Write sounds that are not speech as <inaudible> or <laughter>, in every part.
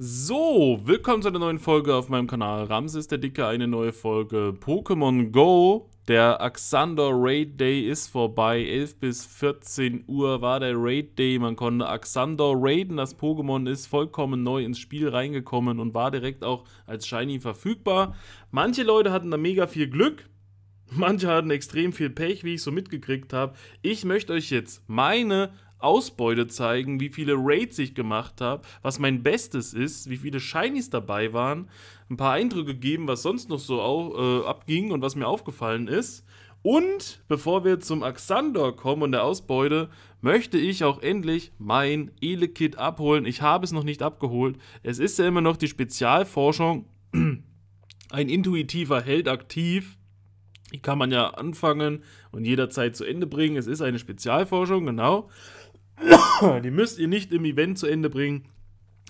So, willkommen zu einer neuen Folge auf meinem Kanal Ramses der Dicke, eine neue Folge Pokémon Go. Der Axander Raid Day ist vorbei, 11 bis 14 Uhr war der Raid Day, man konnte Axander raiden, das Pokémon ist vollkommen neu ins Spiel reingekommen und war direkt auch als Shiny verfügbar. Manche Leute hatten da mega viel Glück, manche hatten extrem viel Pech, wie ich so mitgekriegt habe. Ich möchte euch jetzt meine Ausbeute zeigen, wie viele Raids ich gemacht habe, was mein Bestes ist, wie viele Shinies dabei waren, ein paar Eindrücke geben, was sonst noch so au, äh, abging und was mir aufgefallen ist. Und bevor wir zum Axandor kommen und der Ausbeute, möchte ich auch endlich mein Ele-Kit abholen. Ich habe es noch nicht abgeholt. Es ist ja immer noch die Spezialforschung. <clears throat> Ein intuitiver Held aktiv. Die kann man ja anfangen und jederzeit zu Ende bringen. Es ist eine Spezialforschung, genau. <coughs> die müsst ihr nicht im Event zu Ende bringen.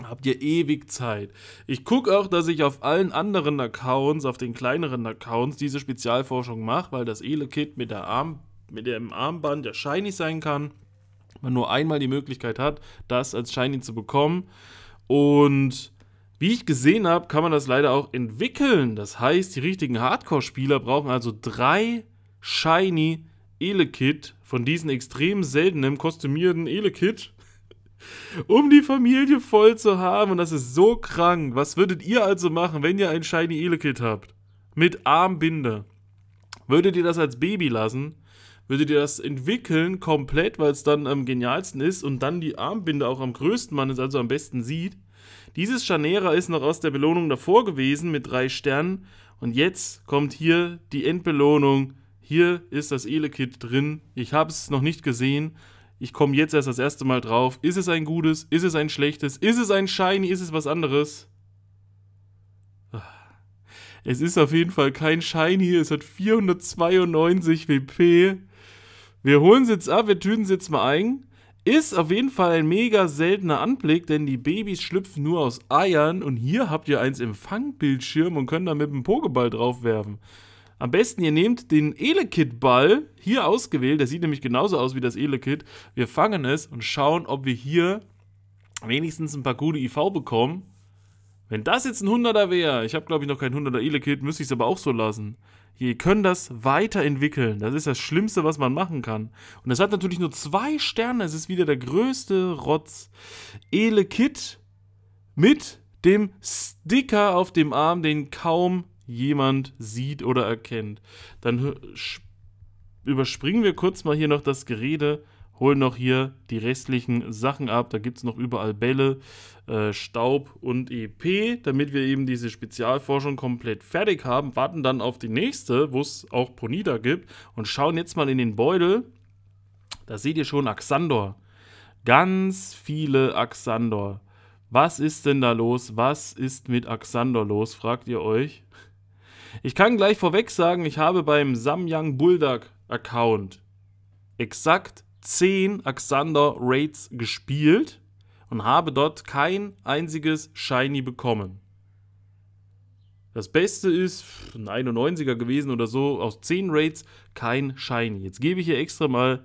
Habt ihr ewig Zeit. Ich gucke auch, dass ich auf allen anderen Accounts, auf den kleineren Accounts, diese Spezialforschung mache, weil das Ele-Kit mit, mit dem Armband ja shiny sein kann. Man nur einmal die Möglichkeit hat, das als shiny zu bekommen. Und wie ich gesehen habe, kann man das leider auch entwickeln. Das heißt, die richtigen Hardcore-Spieler brauchen also drei Shiny Elekit, von diesen extrem seltenen, kostümierten Elekit, <laughs> um die Familie voll zu haben. Und das ist so krank. Was würdet ihr also machen, wenn ihr ein Shiny Elekit habt? Mit Armbinde. Würdet ihr das als Baby lassen? Würdet ihr das entwickeln komplett, weil es dann am genialsten ist und dann die Armbinde auch am größten man es also am besten sieht? Dieses Chanera ist noch aus der Belohnung davor gewesen mit drei Sternen und jetzt kommt hier die Endbelohnung hier ist das Ele-Kit drin, ich habe es noch nicht gesehen, ich komme jetzt erst das erste Mal drauf. Ist es ein gutes? Ist es ein schlechtes? Ist es ein Shiny? Ist es was anderes? Ah. Es ist auf jeden Fall kein Shiny, es hat 492 WP. Wir holen es jetzt ab, wir tüten es jetzt mal ein. Ist auf jeden Fall ein mega seltener Anblick, denn die Babys schlüpfen nur aus Eiern und hier habt ihr eins im Fangbildschirm und könnt da mit dem Pokéball draufwerfen. Am besten, ihr nehmt den Elekid-Ball hier ausgewählt. Der sieht nämlich genauso aus wie das Elekid. Wir fangen es und schauen, ob wir hier wenigstens ein paar gute IV bekommen. Wenn das jetzt ein 100er wäre, ich habe glaube ich noch kein 100er Elekid, müsste ich es aber auch so lassen. Ihr könnt das weiterentwickeln. Das ist das Schlimmste, was man machen kann. Und es hat natürlich nur zwei Sterne. Es ist wieder der größte Rotz. Elekid mit dem Sticker auf dem Arm, den kaum jemand sieht oder erkennt. Dann überspringen wir kurz mal hier noch das Gerede, holen noch hier die restlichen Sachen ab. Da gibt es noch überall Bälle, äh, Staub und EP, damit wir eben diese Spezialforschung komplett fertig haben. Warten dann auf die nächste, wo es auch Ponida gibt und schauen jetzt mal in den Beutel. Da seht ihr schon Axandor. Ganz viele Axandor. Was ist denn da los? Was ist mit Axandor los? Fragt ihr euch? Ich kann gleich vorweg sagen, ich habe beim Samyang Bulldog Account exakt 10 Axander Raids gespielt und habe dort kein einziges Shiny bekommen. Das Beste ist ein 91er gewesen oder so, aus 10 Raids kein Shiny. Jetzt gebe ich hier extra mal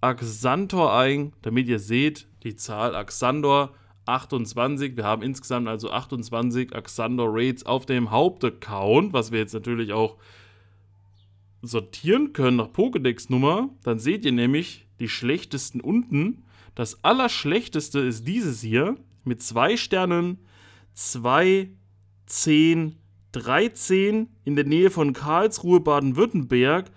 Axantor ein, damit ihr seht, die Zahl Axandor 28. Wir haben insgesamt also 28 Axander Raids auf dem Hauptaccount, was wir jetzt natürlich auch sortieren können nach Pokédex-Nummer. Dann seht ihr nämlich die schlechtesten unten. Das allerschlechteste ist dieses hier mit zwei Sternen, 2, 10, 13 in der Nähe von Karlsruhe, Baden-Württemberg.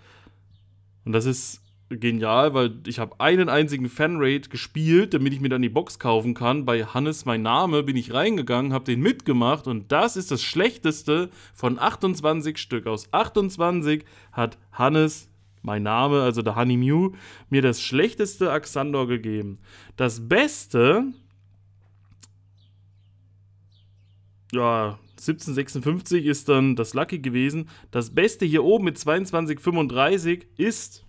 Und das ist genial, weil ich habe einen einzigen Fanrate gespielt, damit ich mir dann die Box kaufen kann. Bei Hannes mein Name bin ich reingegangen, habe den mitgemacht und das ist das schlechteste von 28 Stück. Aus 28 hat Hannes mein Name, also der Honey Mew, mir das schlechteste Axandor gegeben. Das Beste ja, 1756 ist dann das Lucky gewesen. Das Beste hier oben mit 2235 ist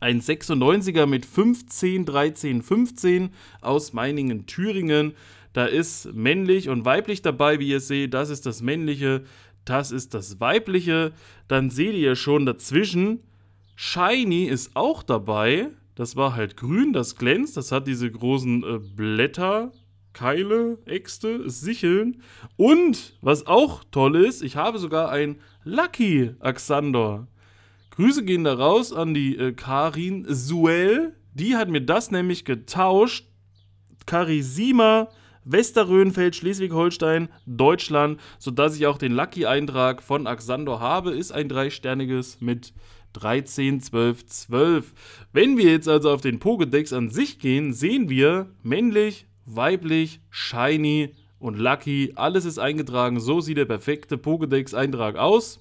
ein 96er mit 15, 13, 15 aus Meiningen, Thüringen. Da ist männlich und weiblich dabei, wie ihr seht. Das ist das männliche, das ist das weibliche. Dann seht ihr schon dazwischen, Shiny ist auch dabei. Das war halt grün, das glänzt. Das hat diese großen äh, Blätter, Keile, Äxte, Sicheln. Und was auch toll ist, ich habe sogar ein Lucky Axander. Grüße gehen da raus an die äh, Karin Suell. Die hat mir das nämlich getauscht. Karisima, Westerröhnfeld, Schleswig-Holstein, Deutschland, sodass ich auch den Lucky-Eintrag von Axandor habe. Ist ein dreisterniges mit 13, 12, 12. Wenn wir jetzt also auf den Pokédex an sich gehen, sehen wir männlich, weiblich, shiny und lucky. Alles ist eingetragen. So sieht der perfekte Pokédex-Eintrag aus.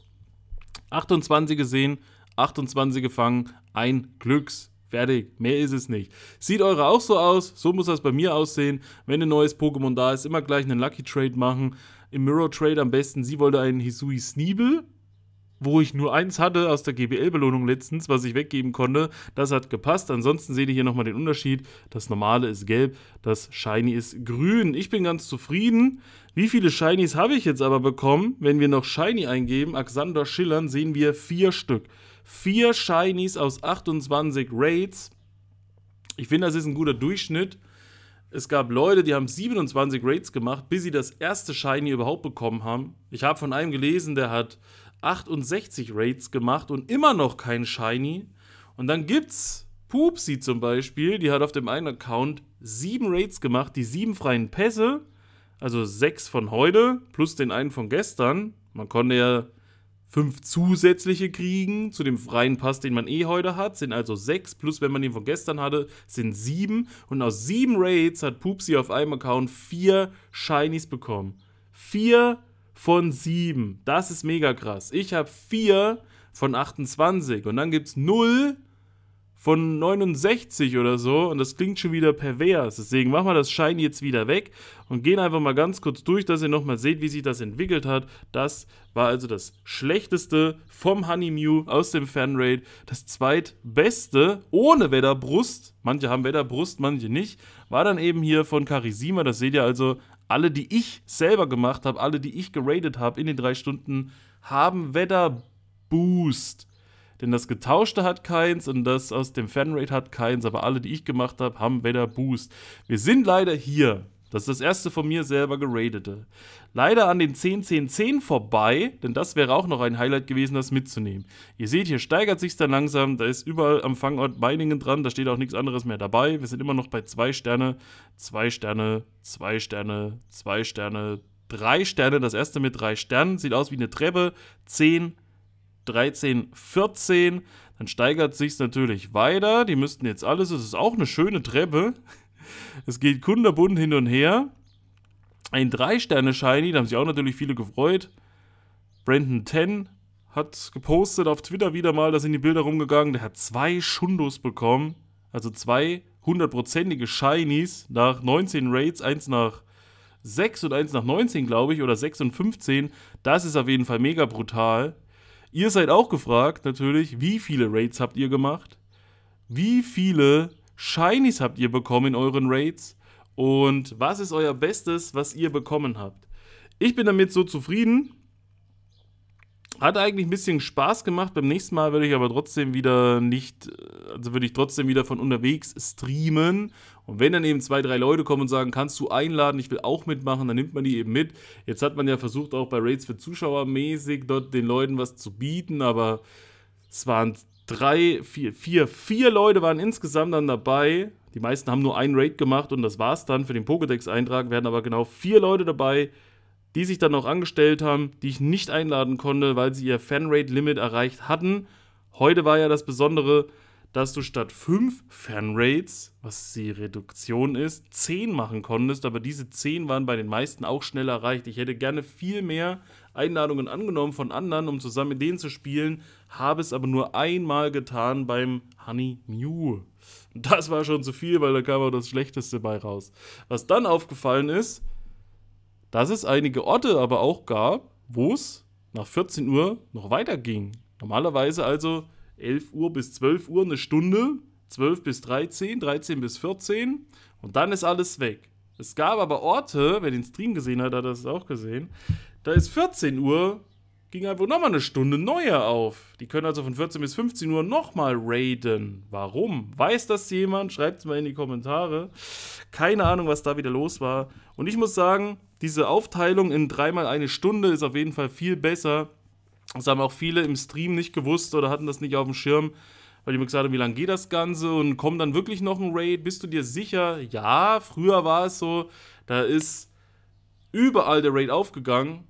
28 gesehen, 28 gefangen, ein Glücks. Fertig, mehr ist es nicht. Sieht eure auch so aus, so muss das bei mir aussehen. Wenn ein neues Pokémon da ist, immer gleich einen Lucky Trade machen. Im Mirror Trade am besten, sie wollte einen Hisui Sneebel, wo ich nur eins hatte aus der GBL-Belohnung letztens, was ich weggeben konnte. Das hat gepasst. Ansonsten seht ihr hier nochmal den Unterschied. Das normale ist gelb, das Shiny ist grün. Ich bin ganz zufrieden. Wie viele Shinies habe ich jetzt aber bekommen? Wenn wir noch Shiny eingeben, Axander Schillern, sehen wir vier Stück. Vier Shinies aus 28 Raids. Ich finde, das ist ein guter Durchschnitt. Es gab Leute, die haben 27 Raids gemacht, bis sie das erste Shiny überhaupt bekommen haben. Ich habe von einem gelesen, der hat 68 Raids gemacht und immer noch kein Shiny. Und dann gibt's Pupsi zum Beispiel, die hat auf dem einen Account sieben Raids gemacht, die sieben freien Pässe, also sechs von heute, plus den einen von gestern. Man konnte ja fünf zusätzliche kriegen zu dem freien Pass, den man eh heute hat, sind also sechs, plus wenn man den von gestern hatte, sind sieben. Und aus sieben Raids hat Pupsi auf einem Account vier Shinies bekommen. Vier von sieben. Das ist mega krass. Ich habe vier von 28 und dann gibt es null von 69 oder so und das klingt schon wieder pervers. Deswegen machen wir das Shiny jetzt wieder weg und gehen einfach mal ganz kurz durch, dass ihr nochmal seht, wie sich das entwickelt hat. Das war also das schlechteste vom Honey Mew aus dem Fanraid. Das zweitbeste ohne Wetterbrust, manche haben Wetterbrust, manche nicht, war dann eben hier von Karisima. Das seht ihr also, alle, die ich selber gemacht habe, alle, die ich geradet habe in den drei Stunden, haben Wetterboost. Denn das Getauschte hat keins und das aus dem Fanrate hat keins, aber alle, die ich gemacht habe, haben weder Boost. Wir sind leider hier. Das ist das erste von mir selber geradete. Leider an den 10-10-10 vorbei, denn das wäre auch noch ein Highlight gewesen, das mitzunehmen. Ihr seht, hier steigert sich dann langsam, da ist überall am Fangort Meiningen dran, da steht auch nichts anderes mehr dabei. Wir sind immer noch bei 2 Sterne, 2 Sterne, 2 Sterne, 2 Sterne, 3 Sterne. Das erste mit 3 Sternen sieht aus wie eine Treppe, 10, 13, 14. Dann steigert sich es natürlich weiter. Die müssten jetzt alles. Es ist auch eine schöne Treppe. Es geht kunderbunt hin und her. Ein 3-Sterne-Shiny, da haben sich auch natürlich viele gefreut. Brandon 10 hat gepostet auf Twitter wieder mal, da sind die Bilder rumgegangen. Der hat zwei Schundos bekommen. Also zwei hundertprozentige Shinies nach 19 Raids, eins nach 6 und eins nach 19, glaube ich, oder 6 und 15. Das ist auf jeden Fall mega brutal. Ihr seid auch gefragt natürlich, wie viele Raids habt ihr gemacht? Wie viele Shinies habt ihr bekommen in euren Raids? Und was ist euer Bestes, was ihr bekommen habt? Ich bin damit so zufrieden, hat eigentlich ein bisschen Spaß gemacht. Beim nächsten Mal würde ich aber trotzdem wieder nicht, also würde ich trotzdem wieder von unterwegs streamen. Und wenn dann eben zwei, drei Leute kommen und sagen, kannst du einladen, ich will auch mitmachen, dann nimmt man die eben mit. Jetzt hat man ja versucht, auch bei Raids für Zuschauer mäßig dort den Leuten was zu bieten, aber es waren drei, vier, vier, vier Leute waren insgesamt dann dabei. Die meisten haben nur einen Raid gemacht und das war es dann für den Pokédex-Eintrag, werden aber genau vier Leute dabei die sich dann auch angestellt haben, die ich nicht einladen konnte, weil sie ihr Fanrate-Limit erreicht hatten. Heute war ja das Besondere, dass du statt 5 Fanrates, was die Reduktion ist, 10 machen konntest, aber diese 10 waren bei den meisten auch schnell erreicht. Ich hätte gerne viel mehr Einladungen angenommen von anderen, um zusammen mit denen zu spielen, habe es aber nur einmal getan beim Honey Mew. Das war schon zu viel, weil da kam auch das Schlechteste bei raus. Was dann aufgefallen ist, dass es einige Orte aber auch gab, wo es nach 14 Uhr noch weiterging. Normalerweise also 11 Uhr bis 12 Uhr eine Stunde, 12 bis 13, 13 bis 14 und dann ist alles weg. Es gab aber Orte, wer den Stream gesehen hat, hat das auch gesehen, da ist 14 Uhr ging einfach nochmal eine Stunde neue auf. Die können also von 14 bis 15 Uhr nochmal raiden. Warum? Weiß das jemand? Schreibt es mal in die Kommentare. Keine Ahnung, was da wieder los war. Und ich muss sagen, diese Aufteilung in dreimal eine Stunde ist auf jeden Fall viel besser. Das haben auch viele im Stream nicht gewusst oder hatten das nicht auf dem Schirm, weil die mir gesagt haben, wie lange geht das Ganze und kommt dann wirklich noch ein Raid? Bist du dir sicher? Ja, früher war es so, da ist überall der Raid aufgegangen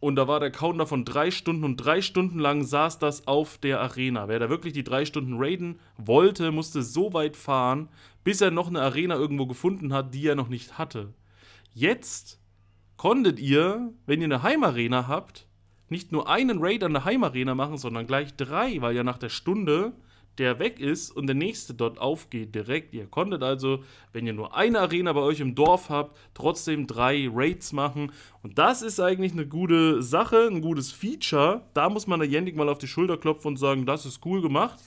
und da war der Counter von drei Stunden und drei Stunden lang saß das auf der Arena. Wer da wirklich die drei Stunden raiden wollte, musste so weit fahren, bis er noch eine Arena irgendwo gefunden hat, die er noch nicht hatte. Jetzt konntet ihr, wenn ihr eine Heimarena habt, nicht nur einen Raid an der Heimarena machen, sondern gleich drei, weil ja nach der Stunde der weg ist und der nächste dort aufgeht direkt. Ihr konntet also, wenn ihr nur eine Arena bei euch im Dorf habt, trotzdem drei Raids machen. Und das ist eigentlich eine gute Sache, ein gutes Feature. Da muss man der Yannick mal auf die Schulter klopfen und sagen, das ist cool gemacht.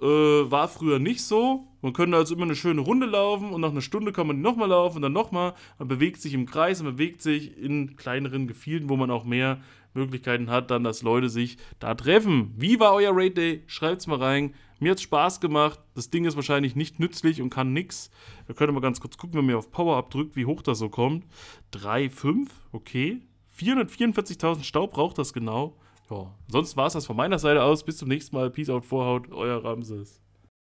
Äh, war früher nicht so. Man könnte also immer eine schöne Runde laufen und nach einer Stunde kann man nochmal laufen und dann nochmal. Man bewegt sich im Kreis, man bewegt sich in kleineren Gefilden, wo man auch mehr Möglichkeiten hat, dann, dass Leute sich da treffen. Wie war euer Raid Day? Schreibt's mal rein. Mir hat's Spaß gemacht. Das Ding ist wahrscheinlich nicht nützlich und kann nichts. Wir können mal ganz kurz gucken, wenn mir auf Power abdrückt, wie hoch das so kommt. 3,5, okay. 444.000 Staub braucht das genau. Ja, sonst war's das von meiner Seite aus. Bis zum nächsten Mal. Peace out, Vorhaut, euer Ramses.